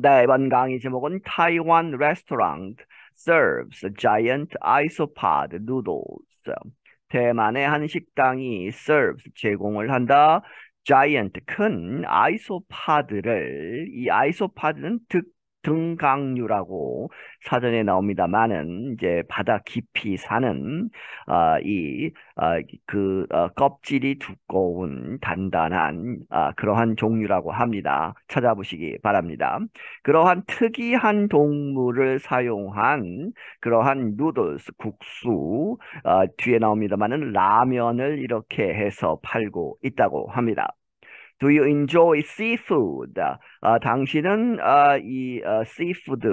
이번 강의 제목은 타이완 레스토랑 serves giant isopod noodles. 대만의 한 식당이 serves 제공을 한다. giant 큰 아이소파드를 이 아이소파드는 득 등강류라고 사전에 나옵니다만은 이제 바다 깊이 사는 어, 이그 어, 그, 어, 껍질이 두꺼운 단단한 어, 그러한 종류라고 합니다. 찾아보시기 바랍니다. 그러한 특이한 동물을 사용한 그러한 누들스 국수 어, 뒤에 나옵니다만은 라면을 이렇게 해서 팔고 있다고 합니다. Do you enjoy seafood? 아, 당신은 아, 이 아, seafood,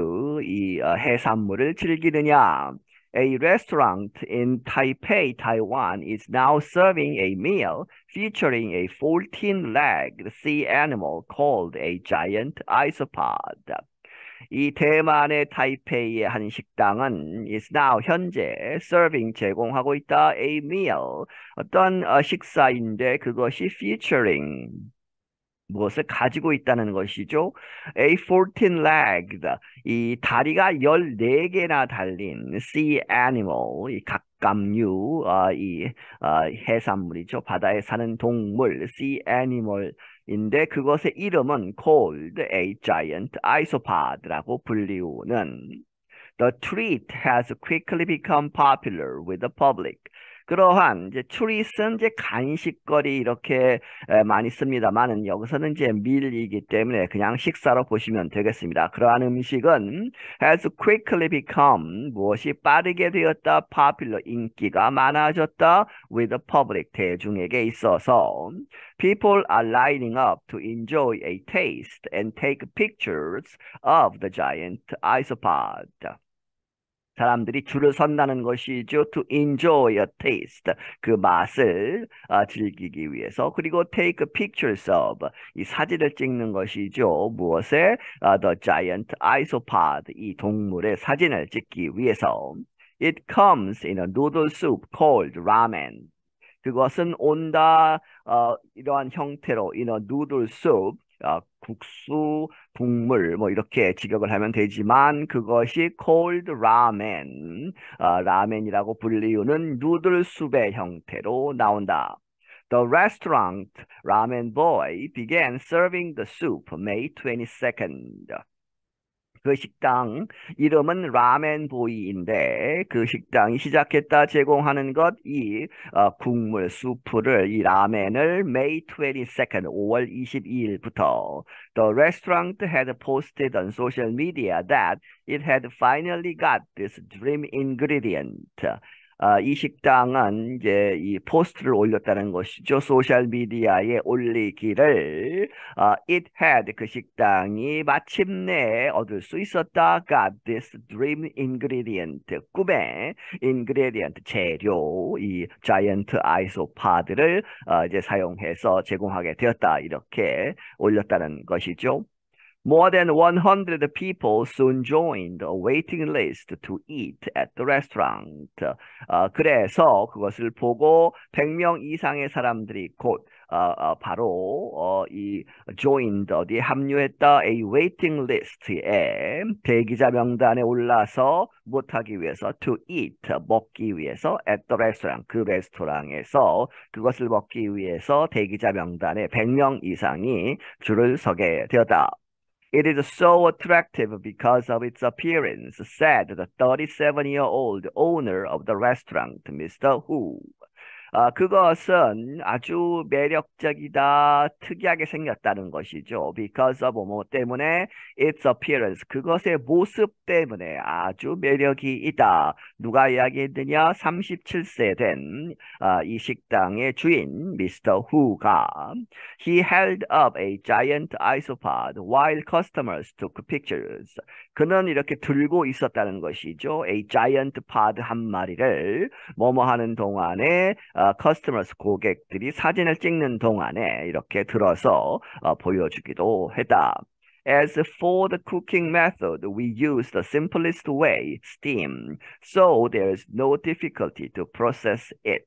이 아, 해산물을 즐기느냐? A restaurant in Taipei, Taiwan is now serving a meal featuring a 14-legged sea animal called a giant isopod. 이 대만의 타이페이의 한 식당은 is now 현재 serving 제공하고 있다 a meal 어떤 식사인데 그것이 featuring 무엇을 가지고 있다는 것이죠. A 14 legged 이 다리가 14개나 달린 sea animal 이 각각류 어, 이 어, 해산물이죠. 바다에 사는 동물 sea animal 인데 그것의 이름은 called a giant isopod라고 불리우는 The treat has quickly become popular with the public. 그러한 이제 추리슨 이제 간식거리 이렇게 많이 씁니다만은 여기서는 이제 밀이기 때문에 그냥 식사로 보시면 되겠습니다. 그러한 음식은 has quickly become 무엇이 빠르게 되었다 popular 인기가 많아졌다 with the public 대중에게 있어서 people are lining up to enjoy a taste and take pictures of the giant isopod. 사람들이 줄을 선다는 것이죠. To enjoy a taste. 그 맛을 아, 즐기기 위해서. 그리고 take pictures of. 이 사진을 찍는 것이죠. 무엇에? 아, the giant isopod. 이 동물의 사진을 찍기 위해서. It comes in a noodle soup called ramen. 그것은 온다 어, 이러한 형태로 in a noodle soup 어, 국수, 국물 뭐 이렇게 직역을 하면 되지만 그것이 cold ramen, 어, 라멘이라고 불리우는 누들 수배 형태로 나온다. The restaurant ramen boy began serving the soup May 22nd. 그 식당 이름은 라멘 보이인데 그 식당이 시작했다 제공하는 것 이 국물 수프를 이 라멘을 May 22nd 5월 22일부터 The restaurant had posted on social media that it had finally got this dream ingredient. 아, 이 식당은 이제 이 포스트를 올렸다는 것이죠. 소셜 미디어에 올리기를 아, it had 그 식당이 마침내 얻을 수 있었다. got this dream ingredient 꿈의 ingredient 재료 이 giant isopod를 아, 이제 사용해서 제공하게 되었다. 이렇게 올렸다는 것이죠. More than 100 people soon joined a waiting list to eat at the restaurant. 어, 그래서 그것을 보고 100명 이상의 사람들이 곧 어, 어, 바로 어, 이 joined 어디에 합류했다 a waiting list에 대기자 명단에 올라서 못하기 위해서 to eat 먹기 위해서 at the restaurant 그 레스토랑에서 그것을 먹기 위해서 대기자 명단에 100명 이상이 줄을 서게 되었다. It is so attractive because of its appearance, said the 37 year old owner of the restaurant, Mr. Hu. 아, 그것은 아주 매력적이다, 특이하게 생겼다는 것이죠. Because of 뭐 때문에 its appearance, 그것의 모습 때문에 아주 매력이 있다. 누가 이야기했느냐? 37세 된이 어, 아, 식당의 주인 미스터 후가 he held up a giant isopod while customers took pictures. 그는 이렇게 들고 있었다는 것이죠. a giant pod 한 마리를 뭐뭐 하는 동안에 어, customers 고객들이 사진을 찍는 동안에 이렇게 들어서 어, 보여주기도 했다. As for the cooking method, we use the simplest way, steam, so there is no difficulty to process it.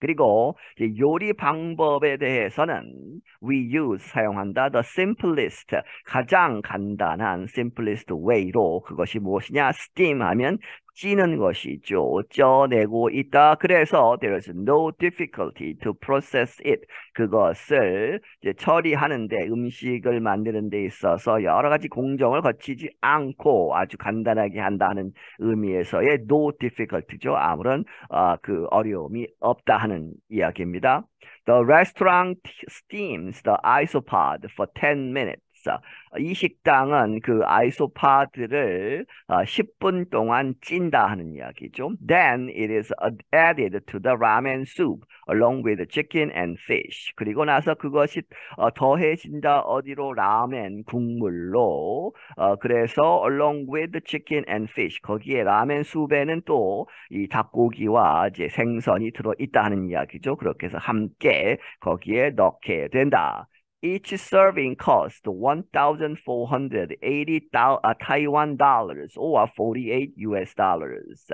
그리고 요리 방법에 대해서는 we use 사용한다 the simplest 가장 간단한 simplest way로 그것이 무엇이냐 steam 하면 찌는 것이죠. 쪄내고 있다. 그래서 there is no difficulty to process it. 그것을 처리하는데 음식을 만드는 데 있어서 여러 가지 공정을 거치지 않고 아주 간단하게 한다는 의미에서의 no difficulty죠. 아무런 어, 그 어려움이 없다 하는 이야기입니다. The restaurant steams the isopod for 10 minutes. 있어. 이 식당은 그아이소파들을 10분 어, 동안 찐다 하는 이야기죠. Then it is added to the ramen soup along with chicken and fish. 그리고 나서 그것이 어, 더해진다 어디로 라멘 국물로. 어, 그래서 along with chicken and fish 거기에 라멘 수프에는 또 이 닭고기와 이제 생선이 들어 있다 하는 이야기죠. 그렇게 해서 함께 거기에 넣게 된다. Each serving costs 1,480 uh, Taiwan dollars or 48 US dollars.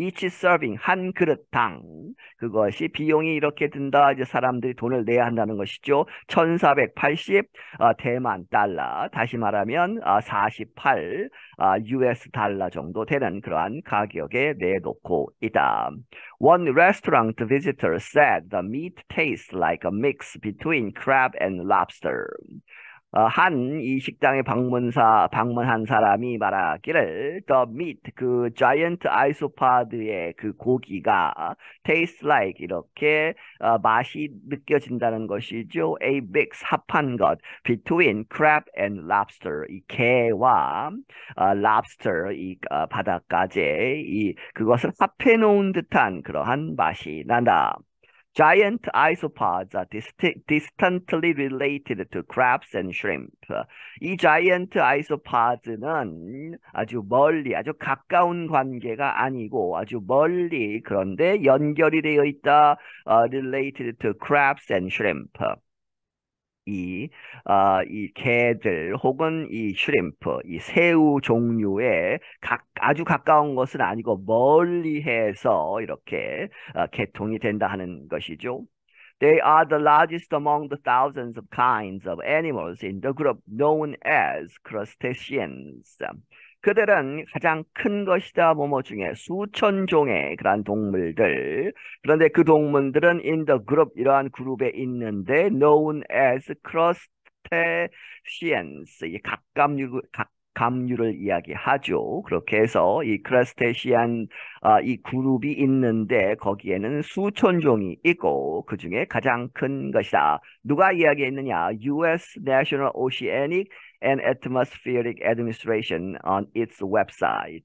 each serving 한 그릇당 그것이 비용이 이렇게 든다. 이제 사람들이 돈을 내야 한다는 것이죠. 1480 어, 대만 달러 다시 말하면 어, 48 어, US 달러 정도 되는 그러한 가격에 내놓고 있다. One restaurant visitor said the meat tastes like a mix between crab and lobster. 어, 한이 식당에 방문사 방문한 사람이 말하기를 the meat 그 giant isopod의 그 고기가 taste like 이렇게 어, 맛이 느껴진다는 것이죠. A b i x 합한 것 between crab and lobster 이 개와 어, lobster 이 어, 바닷가재 이 그것을 합해 놓은 듯한 그러한 맛이 난다. Giant isopods are d i s t distantly related to crabs and shrimp. 이 giant isopods는 아주 멀리, 아주 가까운 관계가 아니고 아주 멀리 그런데 연결이 되어 있다. Uh, related to crabs and shrimp. 이, 어, 이 게들 혹은 이 슈림프, 이 새우 종류에 각, 아주 가까운 것은 아니고 멀리해서 이렇게 어, 개통이 된다 하는 것이죠. They are the largest among the thousands of kinds of animals in the group known as crustaceans. 그들은 가장 큰 것이다 뭐뭐 중에 수천 종의 그러 동물들 그런데 그 동물들은 in the group 이러한 그룹에 있는데 known as crustaceans 이 각각류 각 감류를 이야기하죠. 그렇게 해서 이 크라스테시안 아, 이 그룹이 있는데 거기에는 수천 종이 있고 그 중에 가장 큰 것이다. 누가 이야기했느냐? U.S. National Oceanic and Atmospheric Administration on its website.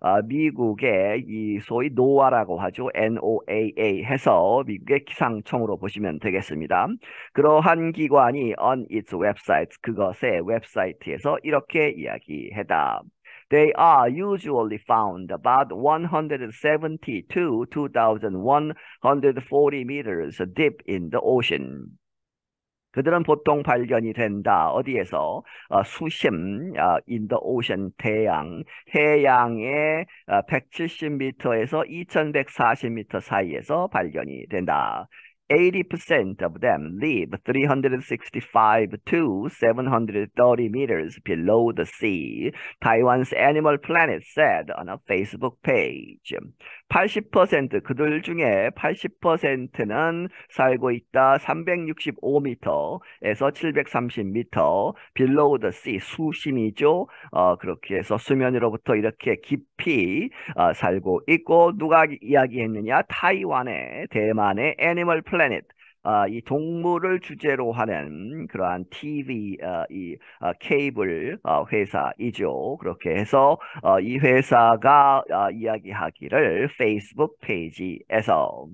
어, 미국의 이 소위 노아라고 하죠. NOAA 해서 미국의 기상청으로 보시면 되겠습니다. 그러한 기관이 on its website 그것의 웹사이트에서 이렇게 이야기해다. They are usually found about 170 to 2140 meters deep in the ocean. 그들은 보통 발견이 된다. 어디에서? 어, 수심, 어, in the ocean, 대양. 해양의 어, 170m에서 2140m 사이에서 발견이 된다. 80% of them live 365 to 730 meters below the sea, Taiwan's Animal Planet said on a Facebook page. 80% 그들 중에 80%는 살고 있다 365m에서 730m below t 수심이죠. 어, 그렇게 해서 수면으로부터 이렇게 깊이 어, 살고 있고 누가 이야기했느냐? 타이완의 대만의 애니멀 플래닛 이 동물을 주제로 하는 그러한 TV 이 케이블 회사이죠. 그렇게 해서 이 회사가 이야기하기를 페이스북 페이지에서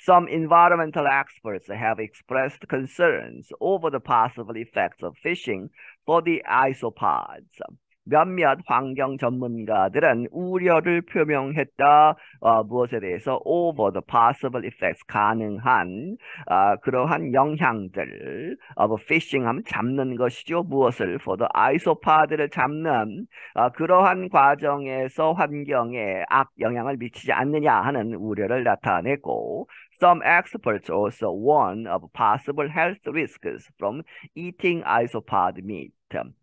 Some environmental experts have expressed concerns over the possible effects of fishing for the isopods. 몇몇 환경 전문가들은 우려를 표명했다. 어, 무엇에 대해서 over the possible effects 가능한 어, 그러한 영향들 어, 뭐 fishing 하면 잡는 것이죠. 무엇을 for the isopod를 잡는 어, 그러한 과정에서 환경에 악 영향을 미치지 않느냐 하는 우려를 나타내고 Some experts also warn of possible health risks from eating isopod meat.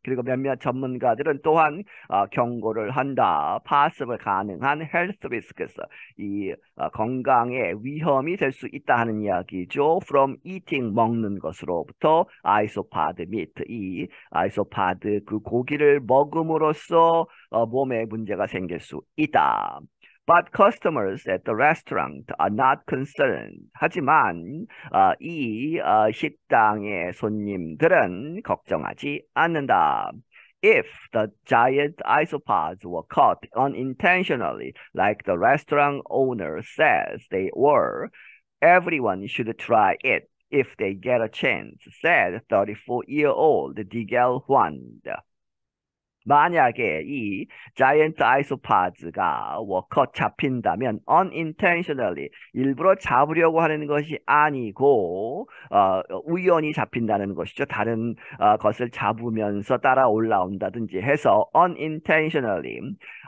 그리고 몇몇 전문가들은 또한 어, 경고를 한다. 파습을 가능한 헬스 리스크스 이 어, 건강에 위험이 될 수 있다 하는 이야기죠. From eating 먹는 것으로부터 아이소파드 미트 이 아이소파드 그 고기를 먹음으로써 어, 몸에 문제가 생길 수 있다. But customers at the restaurant are not concerned. 하지만 이 식당의 손님들은 걱정하지 않는다. If the giant isopods were caught unintentionally, like the restaurant owner says they were, everyone should try it if they get a chance, said 34 year old Digel Huan. 만약에 이 자이언트 아이소파즈가 워컷 잡힌다면 unintentionally 일부러 잡으려고 하는 것이 아니고 어, 우연히 잡힌다는 것이죠. 다른 어, 것을 잡으면서 따라 올라온다든지 해서 unintentionally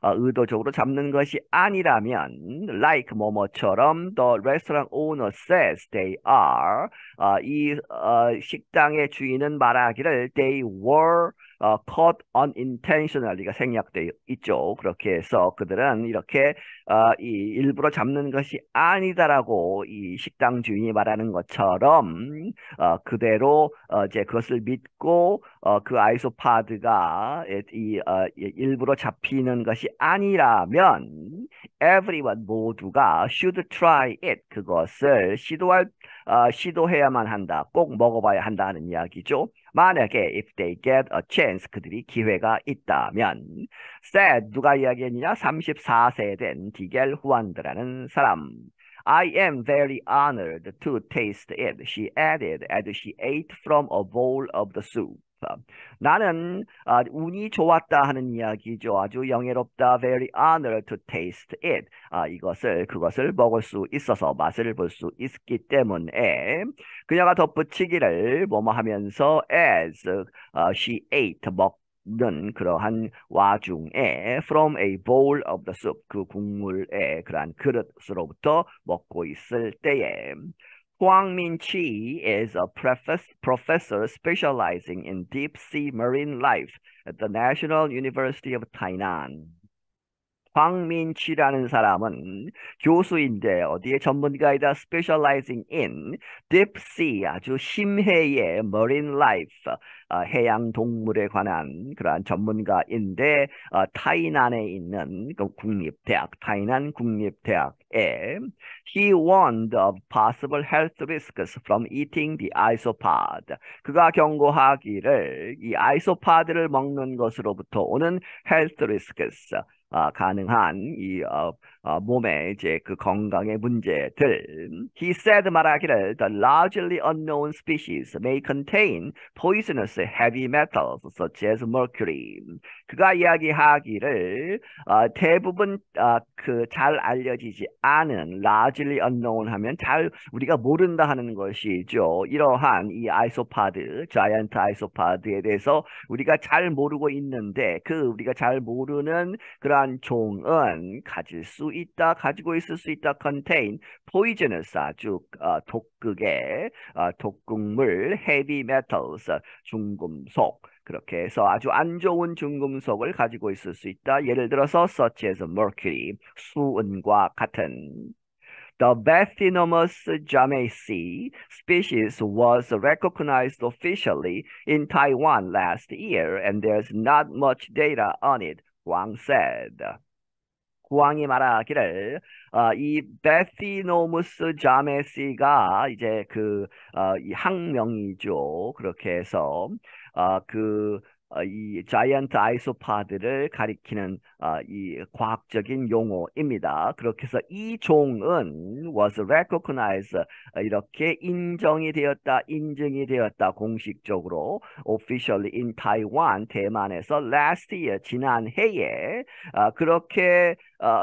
어, 의도적으로 잡는 것이 아니라면 like 뭐뭐처럼 the restaurant owner says they are 어, 이 어, 식당의 주인은 말하기를 they were 어, caught unintentionally가 생략되어 있죠. 그렇게 해서 그들은 이렇게 어, 이 일부러 잡는 것이 아니다라고 이 식당 주인이 말하는 것처럼 어, 그대로 어, 이제 그것을 믿고 어, 그 아이소파드가 이 어, 일부러 잡히는 것이 아니라면 everyone 모두가 should try it 그것을 시도할 어, 시도해야만 한다. 꼭 먹어봐야 한다는 이야기죠. 만약에 if they get a chance 그들이 기회가 있다면 said 누가 이야기했느냐? 34세 된 디겔 후안드라는 사람. I am very honored to taste it, she added as she ate from a bowl of the soup. 나는 아, 운이 좋았다 하는 이야기죠. 아주 영예롭다. Very honored to taste it. 아, 이것을 그것을 먹을 수 있어서 맛을 볼 수 있기 때문에 그녀가 덧붙이기를 뭐뭐 하면서 as 아, she ate 먹는 그러한 와중에 from a bowl of the soup 그 국물의 그러한 그릇으로부터 먹고 있을 때에 Huang Minqi is a professor specializing in deep sea marine life at the National University of Tainan. 황민치라는 사람은 교수인데 어디에 전문가이다 specializing in deep sea 아주 심해의 marine life 어, 해양 동물에 관한 그러한 전문가인데 어, 타이난에 있는 그 국립대학 타이난 국립대학에 he warned of possible health risks from eating the isopod 그가 경고하기를 이 아이소파드를 먹는 것으로부터 오는 health risks 呃，可能汉以呃 어, 몸의 이제 그 건강의 문제들. He said 말하기를 the largely unknown species may contain poisonous heavy metals such as mercury. 그가 이야기하기를 어, 대부분 어, 그잘 알려지지 않은 largely unknown 하면 잘 우리가 모른다 하는 것이죠. 이러한 이 아이소파드, 자이언트 아이소파드에 대해서 우리가 잘 모르고 있는데 그 우리가 잘 모르는 그러한 종은 가질 수 있다, 가지고 있을 수 있다, contain, poisonous, 아주 어, 독극의 어, 독극물, heavy metals, 중금속, 그렇게 해서 아주 안 좋은 중금속을 가지고 있을 수 있다. 예를 들어서 such as mercury, 수은과 같은. The Bathynomus jamaicei species was recognized officially in Taiwan last year, and there's not much data on it, Wang said. 국왕이 말하기를 어, 이베티노무스 자메시가 이제 그이 어, 학명이죠. 그렇게 해서 어, 그 어, 이 자이언트 아이소파드를 가리키는 어, 이 과학적인 용어입니다. 그렇게 해서 이 종은 was recognized 어, 이렇게 인정이 되었다, 인증이 되었다 공식적으로 officially in Taiwan 대만에서 last year 지난해에 그렇게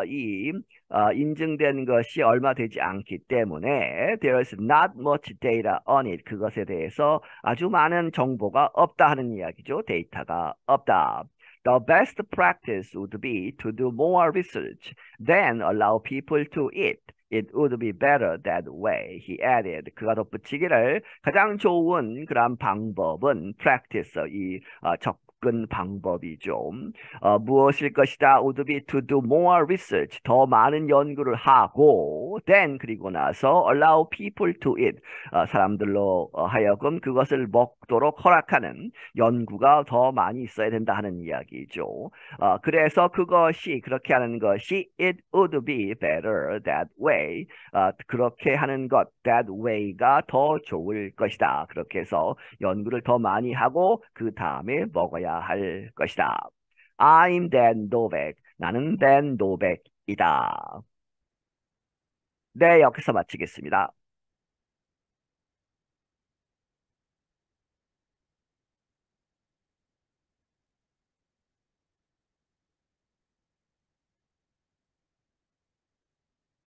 이 어, 인증된 것이 얼마 되지 않기 때문에 there is not much data on it. 그것에 대해서 아주 많은 정보가 없다 하는 이야기죠. 데이터가 없다. The best practice would be to do more research, then allow people to eat. It would be better that way, he added. 그가 덧붙이기를 가장 좋은 그런 방법은 practice, 이 어, 적, 접근 방법이죠. 어, 무엇일 것이다? Would be to do more research. 더 많은 연구를 하고 then 그리고 나서 allow people to eat. 어, 사람들로 어, 하여금 그것을 먹도록 허락하는 연구가 더 많이 있어야 된다 하는 이야기죠. 어, 그래서 그것이 그렇게 하는 것이 it would be better that way. 어, 그렇게 하는 것 that way가 더 좋을 것이다. 그렇게 해서 연구를 더 많이 하고 그 다음에 먹어야 받아야 할 것이다. I'm Dan Novak. 나는 Dan n o b a k 이다 네, 여기서 마치겠습니다.